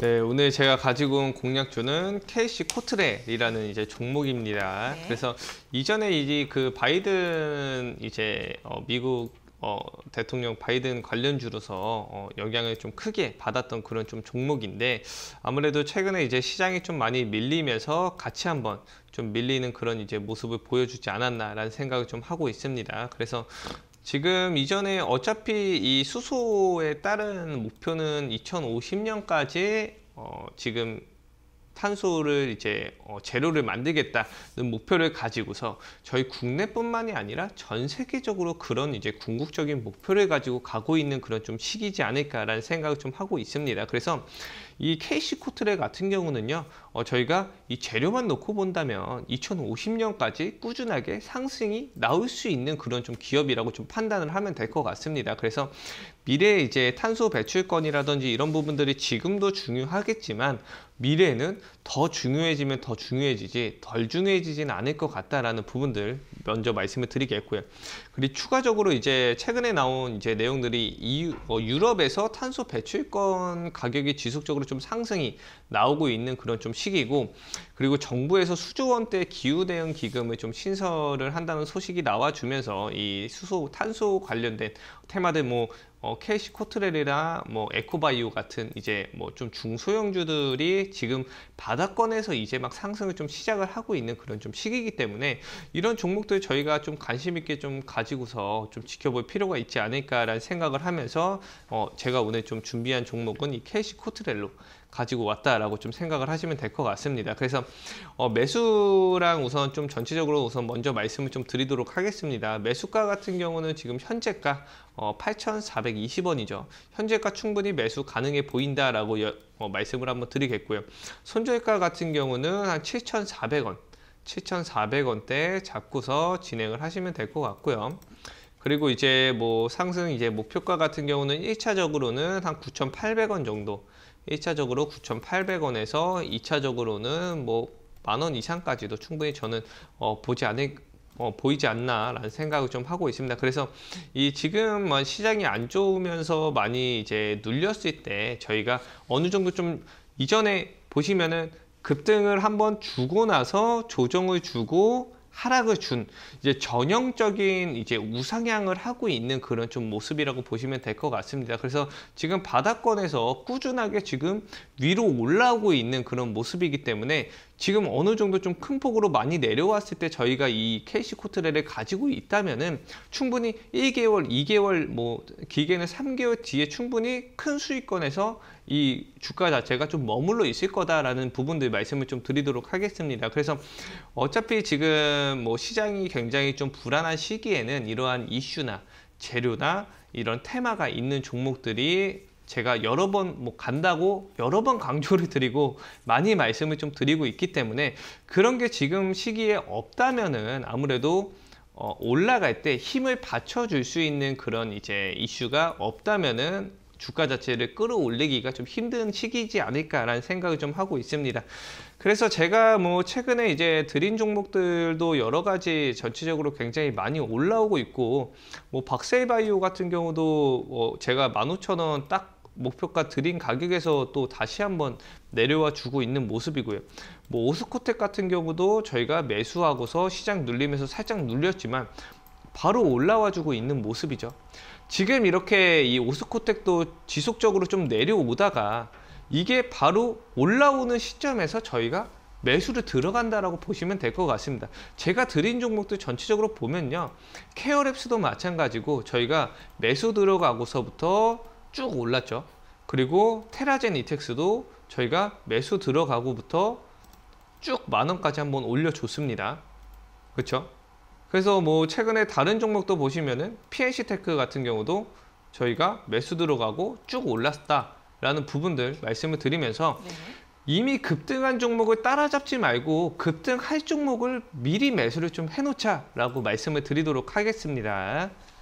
네, 오늘 제가 가지고 온 공략주는 캐시 코트렐이라는 이제 종목입니다. 네. 그래서 이전에 이제 그 바이든 이제 어, 미국 어, 대통령 바이든 관련주로서 어, 영향을 좀 크게 받았던 그런 좀 종목인데 아무래도 최근에 이제 시장이 좀 많이 밀리면서 같이 한번 좀 밀리는 그런 이제 모습을 보여주지 않았나라는 생각을 좀 하고 있습니다. 그래서 지금 이전에 어차피 이 수소에 따른 목표는 2050년까지 어, 지금 탄소를 이제 어, 재료를 만들겠다는 목표를 가지고서 저희 국내뿐만이 아니라 전 세계적으로 그런 이제 궁극적인 목표를 가지고 가고 있는 그런 좀 시기지 않을까라는 생각을 좀 하고 있습니다. 그래서 이 KC 코트레 같은 경우는요, 어, 저희가 이 재료만 놓고 본다면 2050년까지 꾸준하게 상승이 나올 수 있는 그런 좀 기업이라고 좀 판단을 하면 될 것 같습니다. 그래서 미래에 이제 탄소 배출권이라든지 이런 부분들이 지금도 중요하겠지만 미래에는 더 중요해지면 더 중요해지지 덜 중요해지진 않을 것 같다라는 부분들 먼저 말씀을 드리겠고요. 그리고 추가적으로 이제 최근에 나온 이제 내용들이 EU, 어, 유럽에서 탄소 배출권 가격이 지속적으로 좀 상승이 나오고 있는 그런 좀 시기고 그리고 정부에서 수조 원대 기후 대응 기금을 좀 신설을 한다는 소식이 나와주면서 이 수소 탄소 관련된 테마들 뭐 어, 캐시 코트렐이나 뭐 에코바이오 같은 이제 뭐 좀 중소형주들이 지금 바닥권에서 이제 막 상승을 좀 시작을 하고 있는 그런 좀 시기이기 때문에 이런 종목들 저희가 좀 관심 있게 좀 가지고서 좀 지켜볼 필요가 있지 않을까라는 생각을 하면서 어, 제가 오늘 좀 준비한 종목은 이 캐시 코트렐로 가지고 왔다라고 좀 생각을 하시면 될 것 같습니다. 그래서 어, 매수랑 우선 좀 전체적으로 우선 먼저 말씀을 좀 드리도록 하겠습니다. 매수가 같은 경우는 지금 현재가 어, 8,400 4 2 0원이죠 현재가 충분히 매수 가능해 보인다라고 여, 어, 말씀을 한번 드리겠고요. 손절가 같은 경우는 한 7,400원, 7,400원대 잡고서 진행을 하시면 될 것 같고요. 그리고 이제 뭐 상승 이제 목표가 같은 경우는 1차적으로는 한 9,800원 정도 1차적으로 9,800원에서 2차적으로 는뭐 만원 이상까지도 충분히 저는 어, 보지 않을 어, 보이지 않나라는 생각을 좀 하고 있습니다. 그래서 이 지금 뭐 시장이 안 좋으면서 많이 이제 눌렸을 때 저희가 어느 정도 좀 이전에 보시면은 급등을 한번 주고 나서 조정을 주고 하락을 준 이제 전형적인 이제 우상향을 하고 있는 그런 좀 모습이라고 보시면 될 것 같습니다. 그래서 지금 바닥권에서 꾸준하게 지금 위로 올라오고 있는 그런 모습이기 때문에 지금 어느 정도 좀 큰 폭으로 많이 내려왔을 때 저희가 이 케이시 코트레를 가지고 있다면은 충분히 1개월, 2개월 뭐기계는 3개월 뒤에 충분히 큰 수익권에서 이 주가 자체가 좀 머물러 있을 거다라는 부분들 말씀을 좀 드리도록 하겠습니다. 그래서 어차피 지금 뭐 시장이 굉장히 좀 불안한 시기에는 이러한 이슈나 재료나 이런 테마가 있는 종목들이 제가 여러 번뭐 간다고 여러 번 강조를 드리고 많이 말씀을 좀 드리고 있기 때문에 그런 게 지금 시기에 없다면은 아무래도 어, 올라갈 때 힘을 받쳐줄 수 있는 그런 이제 이슈가 없다면은 주가 자체를 끌어올리기가 좀 힘든 시기이지 않을까라는 생각을 좀 하고 있습니다. 그래서 제가 뭐 최근에 이제 드린 종목들도 여러 가지 전체적으로 굉장히 많이 올라오고 있고 뭐박세이바이오 같은 경우도 뭐 제가 15,000원 딱 목표가 드린 가격에서 또 다시 한번 내려와 주고 있는 모습이고요. 뭐 오스코텍 같은 경우도 저희가 매수하고서 시장 눌림에서 살짝 눌렸지만 바로 올라와 주고 있는 모습이죠. 지금 이렇게 이 오스코텍도 지속적으로 좀 내려오다가 이게 바로 올라오는 시점에서 저희가 매수를 들어간다라고 보시면 될 것 같습니다. 제가 드린 종목들 전체적으로 보면요. 케어랩스도 마찬가지고 저희가 매수 들어가고서부터 쭉 올랐죠. 그리고 테라젠 이텍스도 저희가 매수 들어가고부터 쭉 만원까지 한번 올려줬습니다. 그렇죠? 그래서 뭐 최근에 다른 종목도 보시면은 PNC테크 같은 경우도 저희가 매수 들어가고 쭉 올랐다라는 부분들 말씀을 드리면서 네. 이미 급등한 종목을 따라잡지 말고 급등할 종목을 미리 매수를 좀 해놓자라고 말씀을 드리도록 하겠습니다.